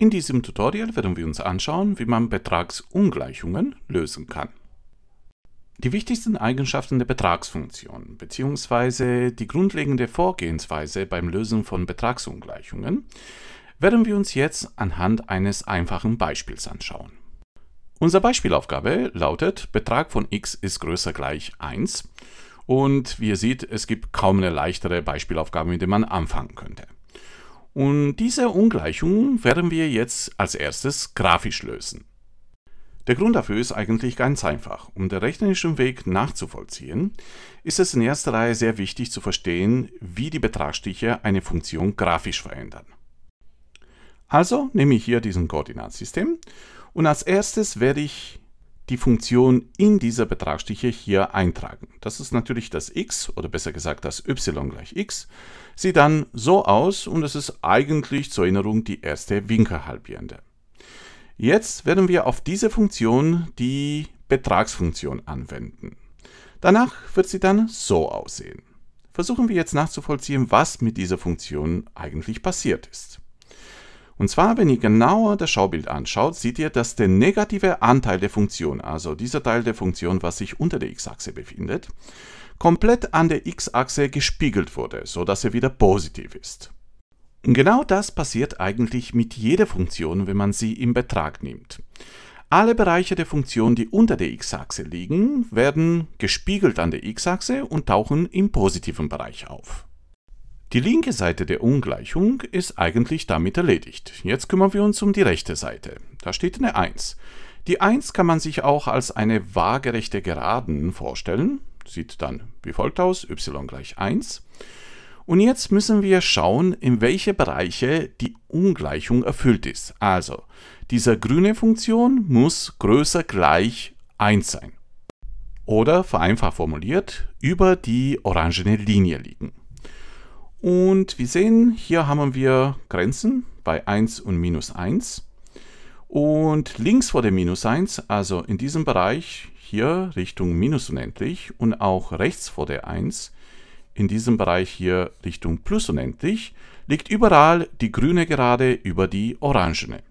In diesem Tutorial werden wir uns anschauen, wie man Betragsungleichungen lösen kann. Die wichtigsten Eigenschaften der Betragsfunktion bzw. die grundlegende Vorgehensweise beim Lösen von Betragsungleichungen werden wir uns jetzt anhand eines einfachen Beispiels anschauen. Unsere Beispielaufgabe lautet Betrag von x ist größer gleich 1 und wie ihr seht, es gibt kaum eine leichtere Beispielaufgabe, mit der man anfangen könnte. Und diese Ungleichung werden wir jetzt als erstes grafisch lösen. Der Grund dafür ist eigentlich ganz einfach. Um den rechnerischen Weg nachzuvollziehen, ist es in erster Reihe sehr wichtig zu verstehen, wie die Betragsstiche eine Funktion grafisch verändern. Also nehme ich hier diesen Koordinatsystem und als erstes werde ich die Funktion in dieser Betragsstiche hier eintragen. Das ist natürlich das x oder besser gesagt das y gleich x. Sieht dann so aus und es ist eigentlich zur Erinnerung die erste Winkelhalbierende. Jetzt werden wir auf diese Funktion die Betragsfunktion anwenden. Danach wird sie dann so aussehen. Versuchen wir jetzt nachzuvollziehen, was mit dieser Funktion eigentlich passiert ist. Und zwar, wenn ihr genauer das Schaubild anschaut, seht ihr, dass der negative Anteil der Funktion, also dieser Teil der Funktion, was sich unter der x-Achse befindet, komplett an der x-Achse gespiegelt wurde, sodass er wieder positiv ist. Und genau das passiert eigentlich mit jeder Funktion, wenn man sie im Betrag nimmt. Alle Bereiche der Funktion, die unter der x-Achse liegen, werden gespiegelt an der x-Achse und tauchen im positiven Bereich auf. Die linke Seite der Ungleichung ist eigentlich damit erledigt. Jetzt kümmern wir uns um die rechte Seite. Da steht eine 1. Die 1 kann man sich auch als eine waagerechte Geraden vorstellen. Sieht dann wie folgt aus, y gleich 1. Und jetzt müssen wir schauen, in welche Bereiche die Ungleichung erfüllt ist. Also, dieser grüne Funktion muss größer gleich 1 sein. Oder vereinfacht formuliert, über die orangene Linie liegen. Und wir sehen, hier haben wir Grenzen bei 1 und minus 1. Und links vor der minus 1, also in diesem Bereich hier Richtung minus unendlich und auch rechts vor der 1, in diesem Bereich hier Richtung plus unendlich, liegt überall die grüne Gerade über die orangene.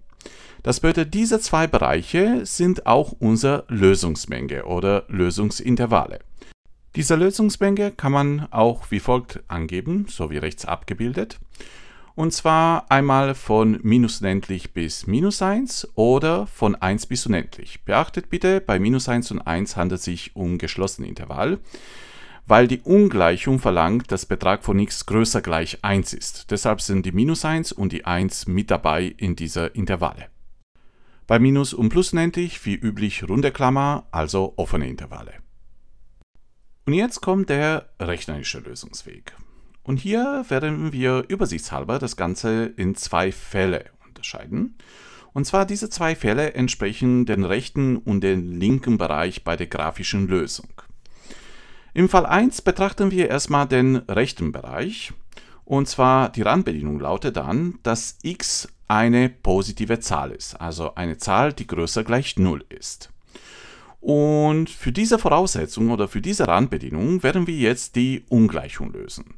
Das bedeutet, diese zwei Bereiche sind auch unsere Lösungsmenge oder Lösungsintervalle. Diese Lösungsmenge kann man auch wie folgt angeben, so wie rechts abgebildet. Und zwar einmal von minus unendlich bis minus 1 oder von 1 bis unendlich. Beachtet bitte, bei minus 1 und 1 handelt es sich um geschlossene Intervall, weil die Ungleichung verlangt, dass Betrag von x größer gleich 1 ist. Deshalb sind die minus 1 und die 1 mit dabei in dieser Intervalle. Bei minus und plus unendlich wie üblich runde Klammer, also offene Intervalle. Und jetzt kommt der rechnerische Lösungsweg. Und hier werden wir übersichtshalber das Ganze in zwei Fälle unterscheiden. Und zwar diese zwei Fälle entsprechen den rechten und den linken Bereich bei der grafischen Lösung. Im Fall 1 betrachten wir erstmal den rechten Bereich. Und zwar die Randbedienung lautet dann, dass x eine positive Zahl ist, also eine Zahl, die größer gleich 0 ist. Und für diese Voraussetzung oder für diese Randbedingung werden wir jetzt die Ungleichung lösen.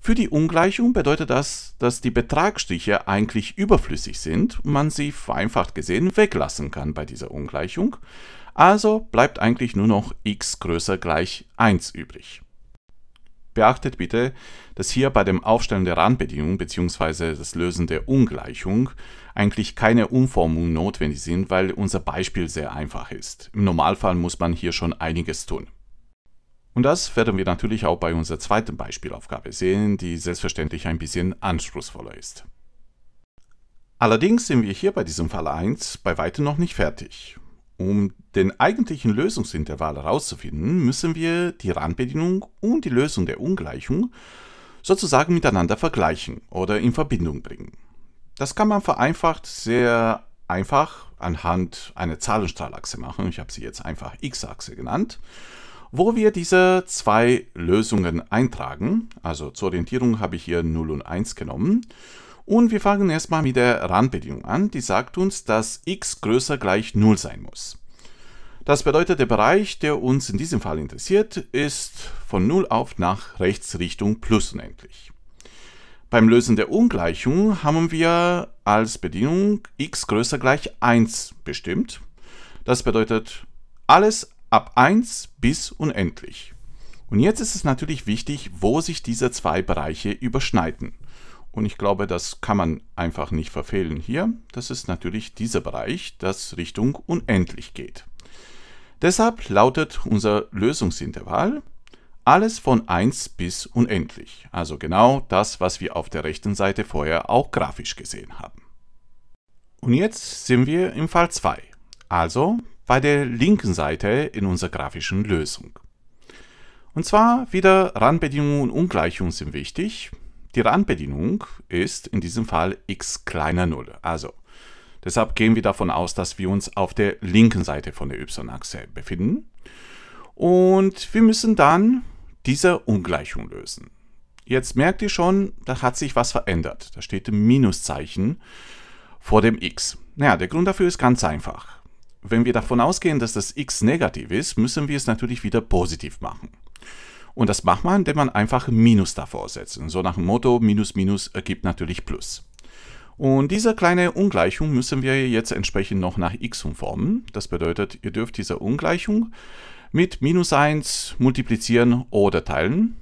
Für die Ungleichung bedeutet das, dass die Betragsstriche eigentlich überflüssig sind und man sie vereinfacht gesehen weglassen kann bei dieser Ungleichung. Also bleibt eigentlich nur noch x größer gleich 1 übrig. Beachtet bitte, dass hier bei dem Aufstellen der Randbedingung bzw. das Lösen der Ungleichung eigentlich keine Umformung notwendig sind, weil unser Beispiel sehr einfach ist. Im Normalfall muss man hier schon einiges tun. Und das werden wir natürlich auch bei unserer zweiten Beispielaufgabe sehen, die selbstverständlich ein bisschen anspruchsvoller ist. Allerdings sind wir hier bei diesem Fall 1 bei weitem noch nicht fertig. Um den eigentlichen Lösungsintervall herauszufinden, müssen wir die Randbedienung und die Lösung der Ungleichung sozusagen miteinander vergleichen oder in Verbindung bringen. Das kann man vereinfacht sehr einfach anhand einer Zahlenstrahlachse machen. Ich habe sie jetzt einfach x-Achse genannt, wo wir diese zwei Lösungen eintragen. Also zur Orientierung habe ich hier 0 und 1 genommen. Und wir fangen erstmal mit der Randbedingung an. Die sagt uns, dass x größer gleich 0 sein muss. Das bedeutet, der Bereich, der uns in diesem Fall interessiert, ist von 0 auf nach rechts Richtung plus unendlich. Beim Lösen der Ungleichung haben wir als Bedingung x größer gleich 1 bestimmt. Das bedeutet alles ab 1 bis unendlich. Und jetzt ist es natürlich wichtig, wo sich diese zwei Bereiche überschneiden. Und ich glaube, das kann man einfach nicht verfehlen hier. Das ist natürlich dieser Bereich, das Richtung unendlich geht. Deshalb lautet unser Lösungsintervall alles von 1 bis unendlich, also genau das, was wir auf der rechten Seite vorher auch grafisch gesehen haben. Und jetzt sind wir im Fall 2, also bei der linken Seite in unserer grafischen Lösung. Und zwar wieder Randbedingungen und Ungleichungen sind wichtig. Die Randbedingung ist in diesem Fall x kleiner 0, also deshalb gehen wir davon aus, dass wir uns auf der linken Seite von der y-Achse befinden. Und wir müssen dann dieser Ungleichung lösen. Jetzt merkt ihr schon, da hat sich was verändert. Da steht ein Minuszeichen vor dem x. Naja, der Grund dafür ist ganz einfach. Wenn wir davon ausgehen, dass das x negativ ist, müssen wir es natürlich wieder positiv machen. Und das macht man, indem man einfach Minus davor setzt. so nach dem Motto, Minus Minus ergibt natürlich Plus. Und diese kleine Ungleichung müssen wir jetzt entsprechend noch nach x umformen. Das bedeutet, ihr dürft dieser Ungleichung mit minus 1 multiplizieren oder teilen.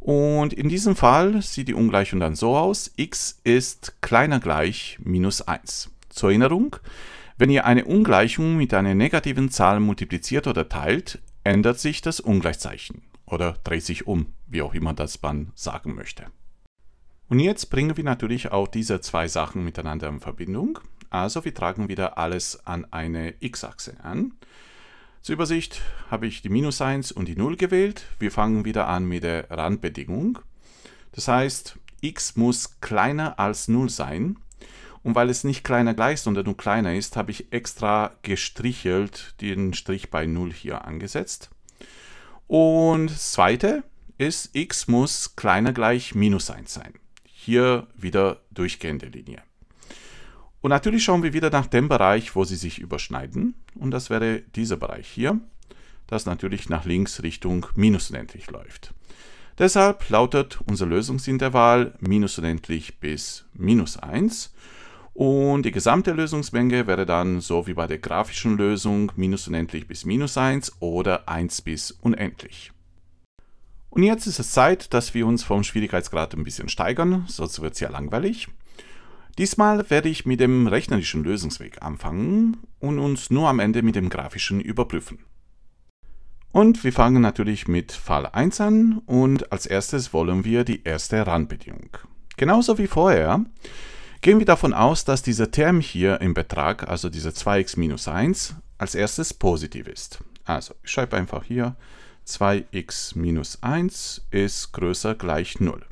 Und in diesem Fall sieht die Ungleichung dann so aus, x ist kleiner gleich minus 1. Zur Erinnerung, wenn ihr eine Ungleichung mit einer negativen Zahl multipliziert oder teilt, ändert sich das Ungleichzeichen oder dreht sich um, wie auch immer das man sagen möchte. Und jetzt bringen wir natürlich auch diese zwei Sachen miteinander in Verbindung. Also wir tragen wieder alles an eine x-Achse an. Zur Übersicht habe ich die Minus 1 und die 0 gewählt. Wir fangen wieder an mit der Randbedingung. Das heißt, x muss kleiner als 0 sein. Und weil es nicht kleiner gleich, sondern nur kleiner ist, habe ich extra gestrichelt den Strich bei 0 hier angesetzt. Und das zweite ist, x muss kleiner gleich minus 1 sein. Hier wieder durchgehende Linie. Und natürlich schauen wir wieder nach dem Bereich, wo sie sich überschneiden. Und das wäre dieser Bereich hier, das natürlich nach links Richtung minus unendlich läuft. Deshalb lautet unser Lösungsintervall minus unendlich bis minus 1. Und die gesamte Lösungsmenge wäre dann so wie bei der grafischen Lösung minus unendlich bis minus 1 oder 1 bis unendlich. Und jetzt ist es Zeit, dass wir uns vom Schwierigkeitsgrad ein bisschen steigern, sonst wird es ja langweilig. Diesmal werde ich mit dem rechnerischen Lösungsweg anfangen und uns nur am Ende mit dem grafischen überprüfen. Und wir fangen natürlich mit Fall 1 an und als erstes wollen wir die erste Randbedingung. Genauso wie vorher gehen wir davon aus, dass dieser Term hier im Betrag, also diese 2x minus 1, als erstes positiv ist. Also ich schreibe einfach hier 2x minus 1 ist größer gleich 0.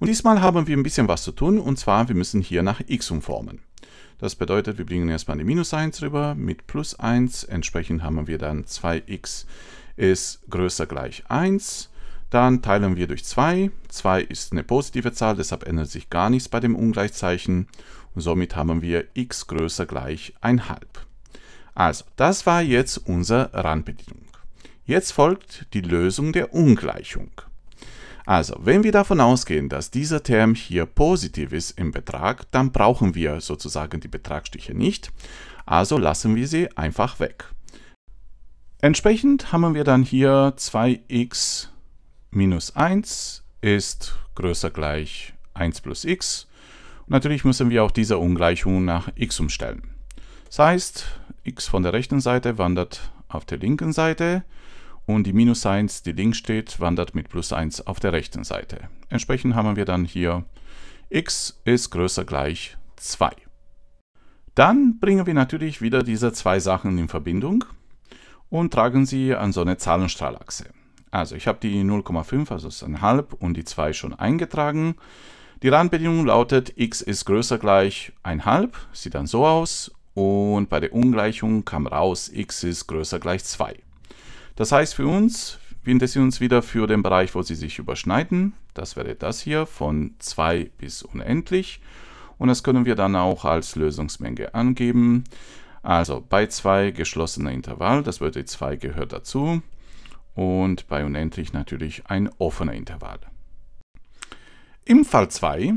Und diesmal haben wir ein bisschen was zu tun und zwar, wir müssen hier nach x umformen. Das bedeutet, wir bringen erstmal eine Minus 1 rüber mit plus 1. Entsprechend haben wir dann 2x ist größer gleich 1. Dann teilen wir durch 2. 2 ist eine positive Zahl, deshalb ändert sich gar nichts bei dem Ungleichzeichen. Und somit haben wir x größer gleich 1,5. Also, das war jetzt unsere Randbedienung. Jetzt folgt die Lösung der Ungleichung. Also, wenn wir davon ausgehen, dass dieser Term hier positiv ist im Betrag, dann brauchen wir sozusagen die Betragsstiche nicht, also lassen wir sie einfach weg. Entsprechend haben wir dann hier 2x minus 1 ist größer gleich 1 plus x. Und natürlich müssen wir auch diese Ungleichung nach x umstellen. Das heißt, x von der rechten Seite wandert auf der linken Seite und die Minus 1, die links steht, wandert mit Plus 1 auf der rechten Seite. Entsprechend haben wir dann hier x ist größer gleich 2. Dann bringen wir natürlich wieder diese zwei Sachen in Verbindung und tragen sie an so eine Zahlenstrahlachse. Also ich habe die 0,5, also ist ein halb und die 2 schon eingetragen. Die Randbedingung lautet x ist größer gleich 1,5, sieht dann so aus und bei der Ungleichung kam raus x ist größer gleich 2. Das heißt für uns, wir interessieren uns wieder für den Bereich, wo sie sich überschneiden. Das wäre das hier von 2 bis unendlich. Und das können wir dann auch als Lösungsmenge angeben. Also bei 2 geschlossener Intervall, das würde 2 gehört dazu. Und bei unendlich natürlich ein offener Intervall. Im Fall 2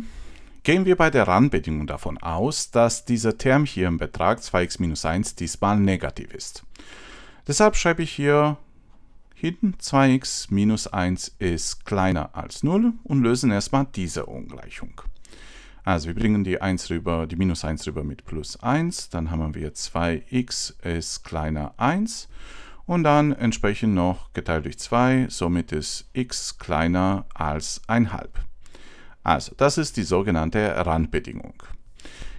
gehen wir bei der Randbedingung davon aus, dass dieser Term hier im Betrag 2x-1 diesmal negativ ist. Deshalb schreibe ich hier Hinten 2x minus 1 ist kleiner als 0 und lösen erstmal diese Ungleichung. Also wir bringen die 1 rüber, die minus 1 rüber mit plus 1, dann haben wir 2x ist kleiner 1 und dann entsprechend noch geteilt durch 2, somit ist x kleiner als 1,5. Also das ist die sogenannte Randbedingung.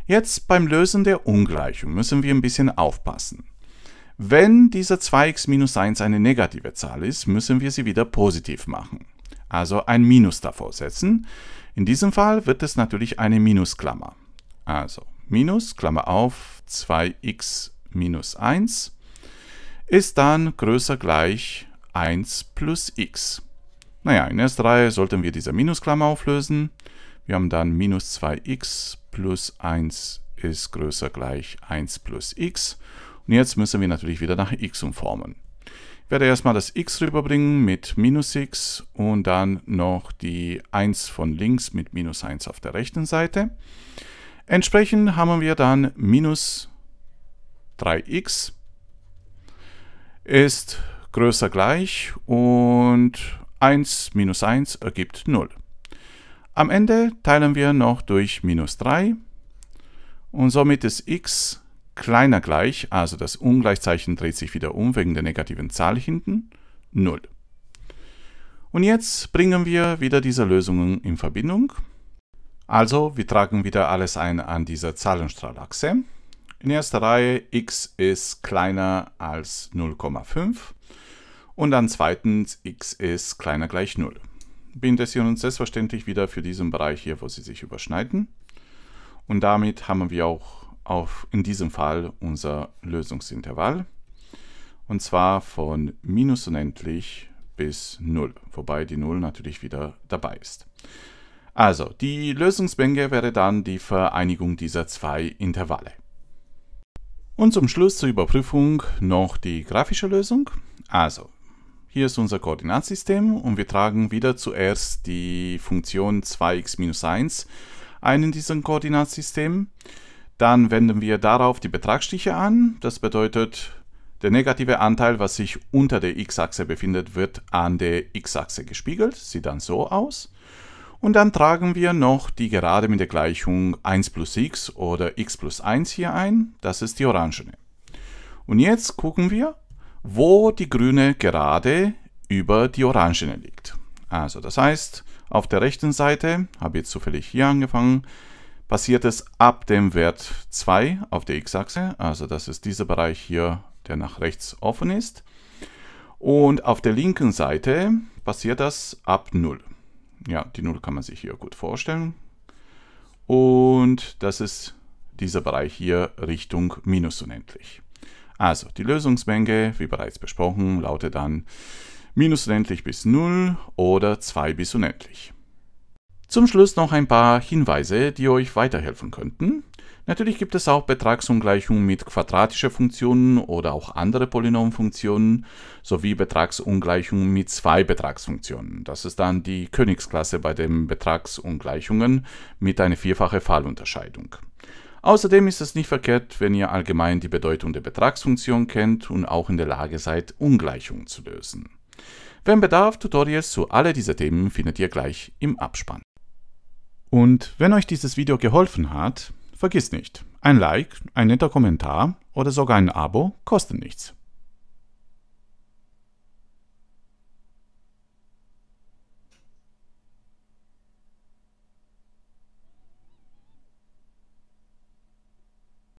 Jetzt beim Lösen der Ungleichung müssen wir ein bisschen aufpassen. Wenn dieser 2x minus 1 eine negative Zahl ist, müssen wir sie wieder positiv machen. Also ein Minus davor setzen. In diesem Fall wird es natürlich eine Minusklammer. Also Minus, Klammer auf, 2x minus 1 ist dann größer gleich 1 plus x. Naja, in erster Reihe sollten wir diese Minusklammer auflösen. Wir haben dann minus 2x plus 1 ist größer gleich 1 plus x. Und jetzt müssen wir natürlich wieder nach x umformen. Ich werde erstmal das x rüberbringen mit minus x und dann noch die 1 von links mit minus 1 auf der rechten Seite. Entsprechend haben wir dann minus 3x ist größer gleich und 1 minus 1 ergibt 0. Am Ende teilen wir noch durch minus 3 und somit ist x kleiner gleich, also das Ungleichzeichen dreht sich wieder um wegen der negativen Zahl hinten, 0. Und jetzt bringen wir wieder diese Lösungen in Verbindung. Also wir tragen wieder alles ein an dieser Zahlenstrahlachse. In erster Reihe x ist kleiner als 0,5 und dann zweitens x ist kleiner gleich 0. Wir interessieren uns selbstverständlich wieder für diesen Bereich hier, wo sie sich überschneiden. Und damit haben wir auch auf in diesem Fall unser Lösungsintervall und zwar von minus unendlich bis 0, wobei die 0 natürlich wieder dabei ist. Also, die Lösungsmenge wäre dann die Vereinigung dieser zwei Intervalle. Und zum Schluss zur Überprüfung noch die grafische Lösung. Also, hier ist unser Koordinatsystem und wir tragen wieder zuerst die Funktion 2x-1 ein in diesem Koordinatsystem. Dann wenden wir darauf die Betragsstiche an. Das bedeutet, der negative Anteil, was sich unter der x-Achse befindet, wird an der x-Achse gespiegelt. Sieht dann so aus. Und dann tragen wir noch die Gerade mit der Gleichung 1 plus x oder x plus 1 hier ein. Das ist die orangene. Und jetzt gucken wir, wo die grüne Gerade über die orangene liegt. Also das heißt, auf der rechten Seite, habe jetzt zufällig hier angefangen, passiert es ab dem Wert 2 auf der x-Achse, also das ist dieser Bereich hier, der nach rechts offen ist. Und auf der linken Seite passiert das ab 0. Ja, die 0 kann man sich hier gut vorstellen. Und das ist dieser Bereich hier Richtung minus unendlich. Also die Lösungsmenge, wie bereits besprochen, lautet dann minus unendlich bis 0 oder 2 bis unendlich. Zum Schluss noch ein paar Hinweise, die euch weiterhelfen könnten. Natürlich gibt es auch Betragsungleichungen mit quadratischen Funktionen oder auch andere Polynomfunktionen sowie Betragsungleichungen mit zwei Betragsfunktionen. Das ist dann die Königsklasse bei den Betragsungleichungen mit einer vierfachen Fallunterscheidung. Außerdem ist es nicht verkehrt, wenn ihr allgemein die Bedeutung der Betragsfunktion kennt und auch in der Lage seid, Ungleichungen zu lösen. Wenn bedarf, Tutorials zu all diesen Themen findet ihr gleich im Abspann. Und wenn euch dieses Video geholfen hat, vergiss nicht, ein Like, ein netter Kommentar oder sogar ein Abo kosten nichts.